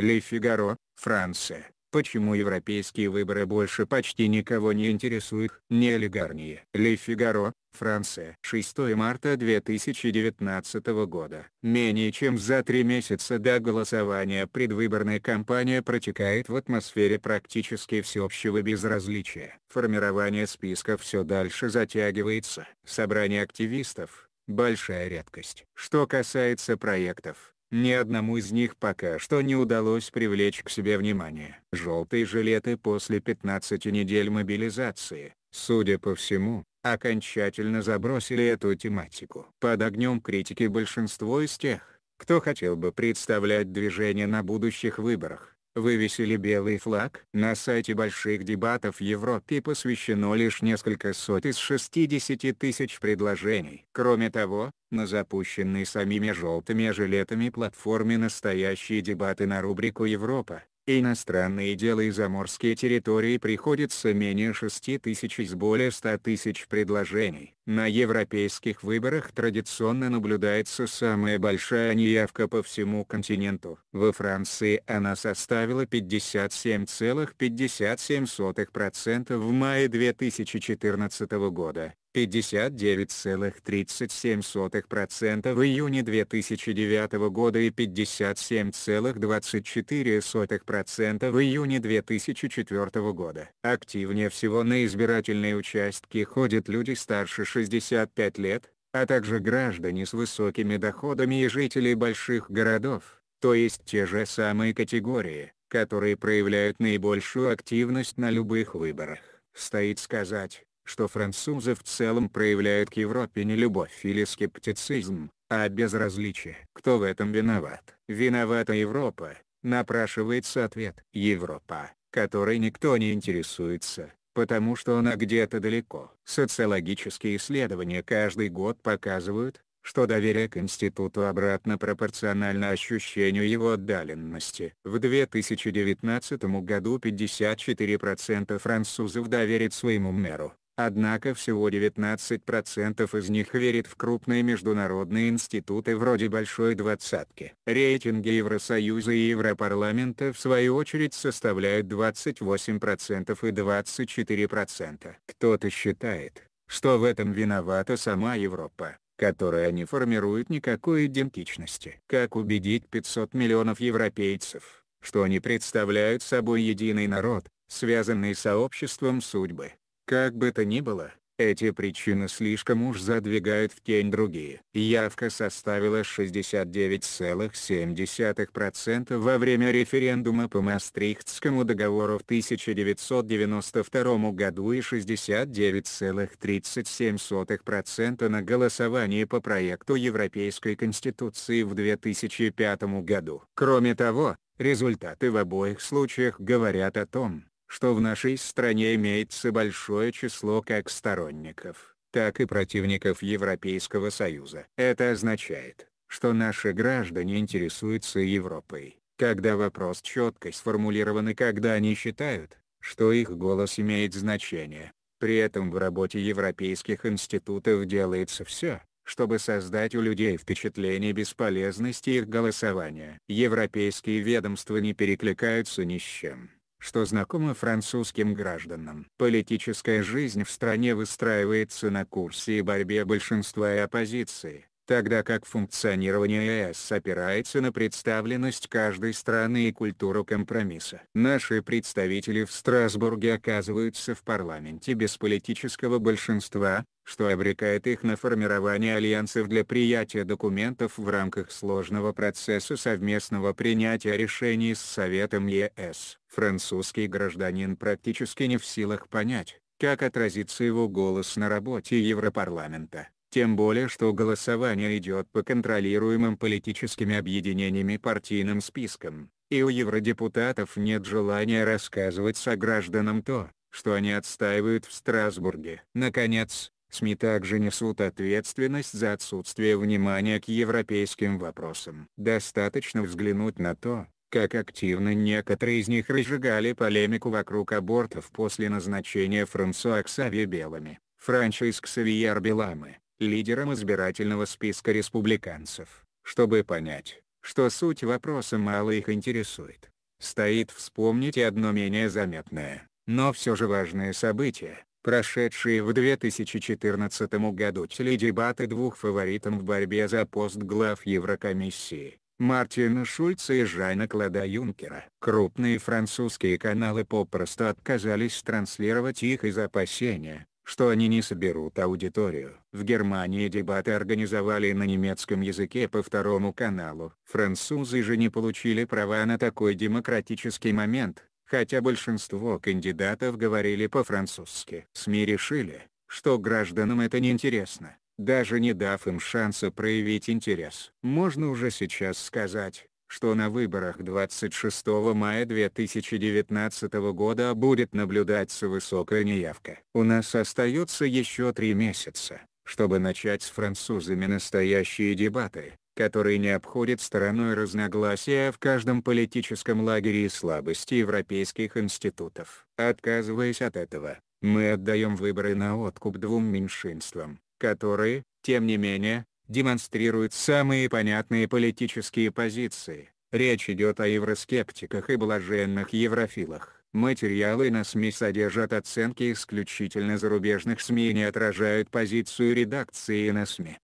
Ле Фигаро, Франция. Почему европейские выборы больше почти никого не интересуют? Не олигарния. Ле Фигаро, Франция. 6 марта 2019 года. Менее чем за три месяца до голосования предвыборная кампания протекает в атмосфере практически всеобщего безразличия. Формирование списка все дальше затягивается. Собрание активистов – большая редкость. Что касается проектов, ни одному из них пока что не удалось привлечь к себе внимание. Желтые жилеты после 15 недель мобилизации, судя по всему, окончательно забросили эту тематику. Под огнем критики большинство из тех, кто хотел бы представлять движение на будущих выборах, вывесили белый флаг. На сайте больших дебатов в Европе посвящено лишь несколько сот из 60 тысяч предложений. Кроме того, на запущенной самими желтыми жилетами платформе настоящие дебаты на рубрику «Европа» иностранные дела и заморские территории приходится менее 6 тысяч из более 100 тысяч предложений. На европейских выборах традиционно наблюдается самая большая неявка по всему континенту. Во Франции она составила 57,57% ,57 в мае 2014 года. 59,37% в июне 2009 года и 57,24% в июне 2004 года. Активнее всего на избирательные участки ходят люди старше 65 лет, а также граждане с высокими доходами и жители больших городов, то есть те же самые категории, которые проявляют наибольшую активность на любых выборах. Стоит сказать, что французы в целом проявляют к Европе не любовь или скептицизм, а безразличие. Кто в этом виноват? Виновата Европа, напрашивается ответ. Европа, которой никто не интересуется, потому что она где-то далеко. Социологические исследования каждый год показывают, что доверие к институту обратно пропорционально ощущению его отдаленности. В 2019 году 54% французов доверит своему мэру, Однако всего 19% из них верит в крупные международные институты вроде «Большой двадцатки». Рейтинги Евросоюза и Европарламента в свою очередь составляют 28% и 24%. Кто-то считает, что в этом виновата сама Европа которая не формирует никакой идентичности. Как убедить 500 миллионов европейцев, что они представляют собой единый народ, связанный сообществом судьбы? Как бы то ни было, эти причины слишком уж задвигают в тень другие. Явка составила 69,7% во время референдума по Мастрихтскому договору в 1992 году и 69,37% на голосовании по проекту Европейской Конституции в 2005 году. Кроме того, результаты в обоих случаях говорят о том, что в нашей стране имеется большое число как сторонников, так и противников Европейского Союза. Это означает, что наши граждане интересуются Европой, когда вопрос четко сформулирован и когда они считают, что их голос имеет значение. При этом в работе европейских институтов делается все, чтобы создать у людей впечатление бесполезности их голосования. Европейские ведомства не перекликаются ни с чем что знакомо французским гражданам. Политическая жизнь в стране выстраивается на курсе и борьбе большинства и оппозиции тогда как функционирование ЕС опирается на представленность каждой страны и культуру компромисса. Наши представители в Страсбурге оказываются в парламенте без политического большинства, что обрекает их на формирование альянсов для приятия документов в рамках сложного процесса совместного принятия решений с Советом ЕС. Французский гражданин практически не в силах понять, как отразится его голос на работе Европарламента. Тем более что голосование идет по контролируемым политическими объединениями партийным спискам, и у евродепутатов нет желания рассказывать согражданам то, что они отстаивают в Страсбурге. Наконец, СМИ также несут ответственность за отсутствие внимания к европейским вопросам. Достаточно взглянуть на то, как активно некоторые из них разжигали полемику вокруг абортов после назначения Франсуа Ксавье Белами, Франчиск Савьер Беламы, лидером избирательного списка республиканцев, чтобы понять, что суть вопроса мало их интересует. Стоит вспомнить одно менее заметное, но все же важное событие, прошедшее в 2014 году теледебаты двух фаворитов в борьбе за пост глав Еврокомиссии, Мартина Шульца и Жана Клада Юнкера. Крупные французские каналы попросту отказались транслировать их из опасения, что они не соберут аудиторию. В Германии дебаты организовали на немецком языке по второму каналу. Французы же не получили права на такой демократический момент, хотя большинство кандидатов говорили по-французски. СМИ решили, что гражданам это неинтересно, даже не дав им шанса проявить интерес. Можно уже сейчас сказать, что на выборах 26 мая 2019 года будет наблюдаться высокая неявка. У нас остается еще три месяца, чтобы начать с французами настоящие дебаты, которые не обходят стороной разногласия в каждом политическом лагере и слабости европейских институтов. Отказываясь от этого, мы отдаем выборы на откуп двум меньшинствам, которые, тем не менее, демонстрирует самые понятные политические позиции. Речь идет о евроскептиках и блаженных еврофилах. Материалы на СМИ содержат оценки исключительно зарубежных СМИ и не отражают позицию редакции на СМИ.